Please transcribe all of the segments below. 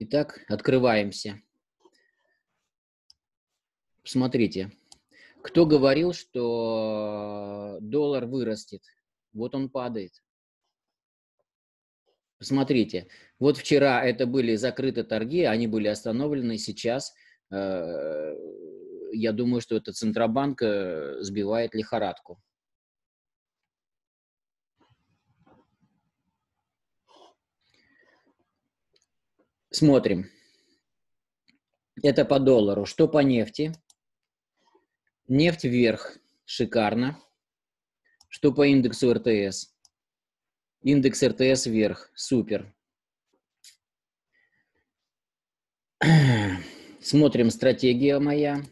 Итак, открываемся. Смотрите, кто говорил, что доллар вырастет? Вот он падает. Смотрите, вот вчера это были закрыты торги, они были остановлены. Сейчас э, я думаю, что это Центробанк э, сбивает лихорадку. Смотрим. Это по доллару. Что по нефти? Нефть вверх. Шикарно. Что по индексу РТС? Индекс РТС вверх. Супер. Смотрим стратегия моя.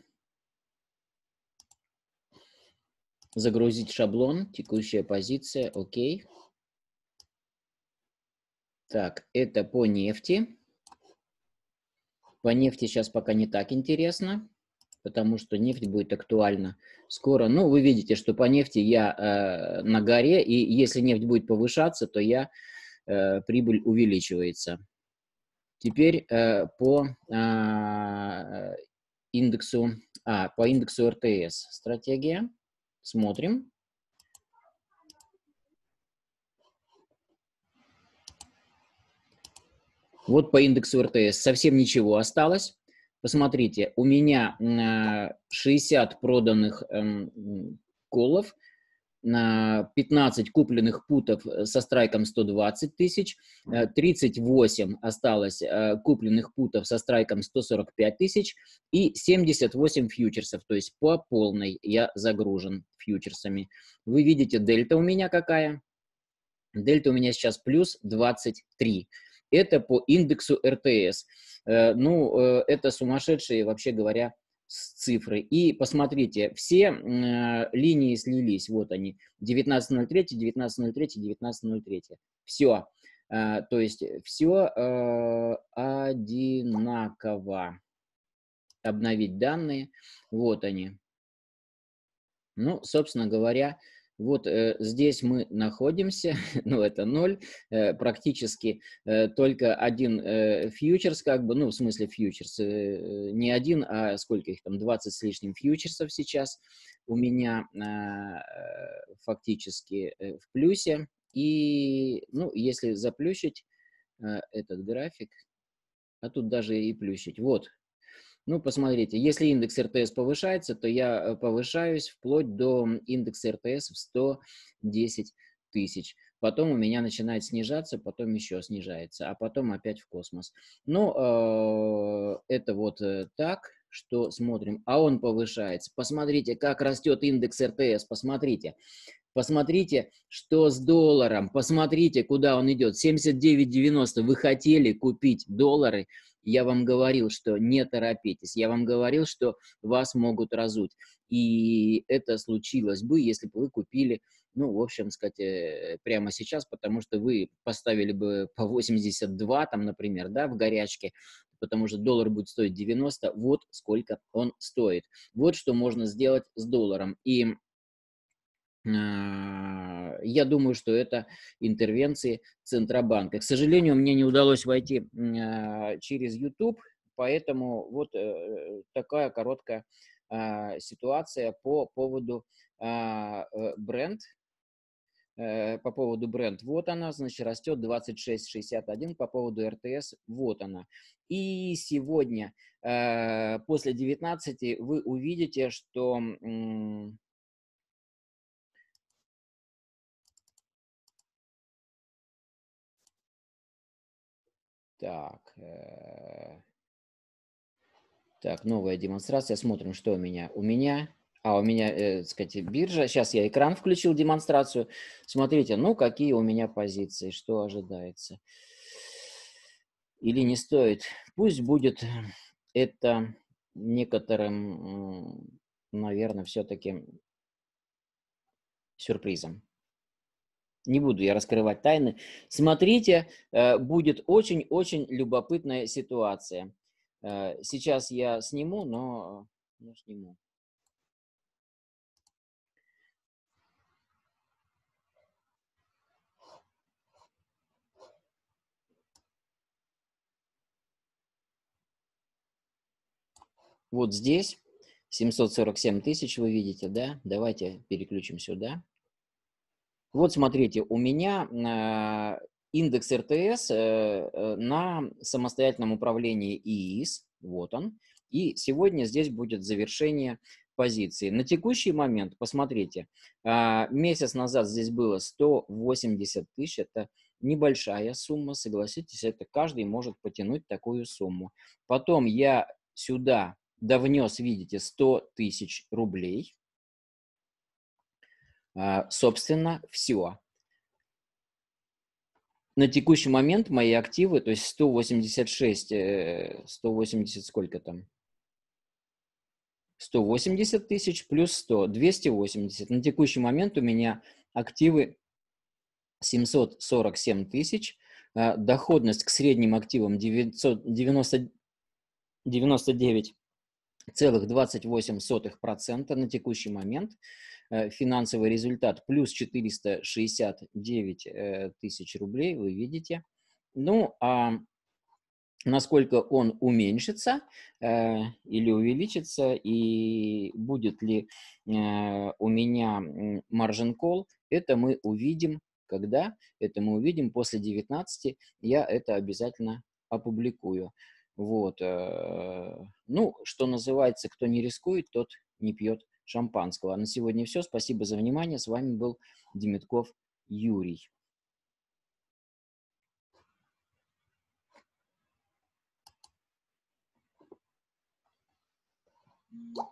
Загрузить шаблон. Текущая позиция. Окей. Так, это по нефти. По нефти сейчас пока не так интересно, потому что нефть будет актуальна скоро. Ну, вы видите, что по нефти я э, на горе, и если нефть будет повышаться, то я, э, прибыль увеличивается. Теперь э, по э, индексу, а, по индексу РТС стратегия. Смотрим. Вот по индексу РТС совсем ничего осталось. Посмотрите, у меня 60 э, проданных эм, колов, 15 э, э, купленных путов со страйком 120 тысяч, 38 осталось купленных путов со страйком 145 тысяч и 78 фьючерсов, то есть по полной я загружен фьючерсами. Вы видите, дельта у меня какая? Дельта у меня сейчас плюс 23. Это по индексу РТС. Э, ну, э, это сумасшедшие, вообще говоря, цифры. И посмотрите, все э, линии слились, вот они, 19.03, 19.03, 19.03. Все, то есть все одинаково. Обновить данные, вот они. Ну, собственно говоря, вот э, здесь мы находимся, ну это ноль э, практически, э, только один э, фьючерс как бы, ну в смысле фьючерс, э, не один, а сколько их там, 20 с лишним фьючерсов сейчас у меня а, э, фактически э, в плюсе. И, ну, если заплющить э, этот график, а тут даже и плющить, вот, ну, посмотрите, если индекс РТС повышается, то я э, повышаюсь вплоть до индекса РТС в 110 тысяч. Потом у меня начинает снижаться, потом еще снижается, а потом опять в космос. Ну, а, это вот э, так, что смотрим. А он повышается. Посмотрите, как растет индекс РТС, посмотрите. Посмотрите, что с долларом. Посмотрите, куда он идет. 79.90. Вы хотели купить доллары, я вам говорил, что не торопитесь. Я вам говорил, что вас могут разуть. И это случилось бы, если бы вы купили, ну, в общем, сказать, э, прямо сейчас, потому что вы поставили бы по 82, там, например, да, в горячке, потому что доллар будет стоить 90, вот сколько он стоит. Вот что можно сделать с долларом. И э, я думаю, что это интервенции Центробанка. К сожалению, мне не удалось войти а, через YouTube, поэтому вот э, такая короткая а, ситуация по поводу а, э, бренд. Э, по поводу бренд, вот она, значит, растет 26,61, по поводу РТС, вот она. И сегодня, после 19, вы увидите, что Так. Э, так, новая демонстрация. Смотрим, что у меня. У меня, а у меня, э, сказать, биржа. Сейчас я экран включил, демонстрацию. Смотрите, ну, какие у меня позиции, что ожидается. Или не стоит. Пусть будет это некоторым, наверное, все-таки сюрпризом. Не буду я раскрывать тайны. Смотрите, э, будет очень-очень любопытная ситуация. Э, сейчас я сниму, но ну, сниму. Вот здесь 747 тысяч вы видите, да? Давайте переключим сюда. Вот смотрите, у меня э, индекс РТС э, э, на самостоятельном управлении ИИС, вот он, и сегодня здесь будет завершение позиции. На текущий момент, посмотрите, а, месяц назад здесь было 180 тысяч, это небольшая сумма, согласитесь, это каждый может потянуть такую сумму. Потом я сюда довнес, видите, 100 тысяч рублей, а, собственно, все. На текущий момент мои активы, то есть 186, 180 э, сколько там? 180 тысяч плюс 100, 280. На текущий момент у меня активы 747 тысяч, а, доходность к средним активам 900, 90, 99 целых 28% на текущий момент. Э, финансовый результат плюс 469 э, тысяч рублей, вы видите. Ну, а насколько он уменьшится э, или увеличится, и будет ли э, у меня маржин кол это мы увидим, когда это мы увидим после 19, я это обязательно опубликую. Вот. Э, ну, что называется, кто не рискует, тот не пьет шампанского. А на сегодня все. Спасибо за внимание. С вами был Демитков Юрий. Thank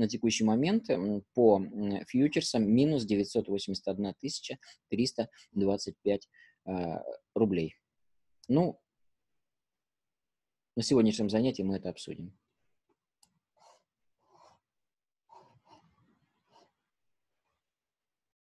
на текущий момент по фьючерсам минус 981 325 э, рублей. Ну, на сегодняшнем занятии мы это обсудим.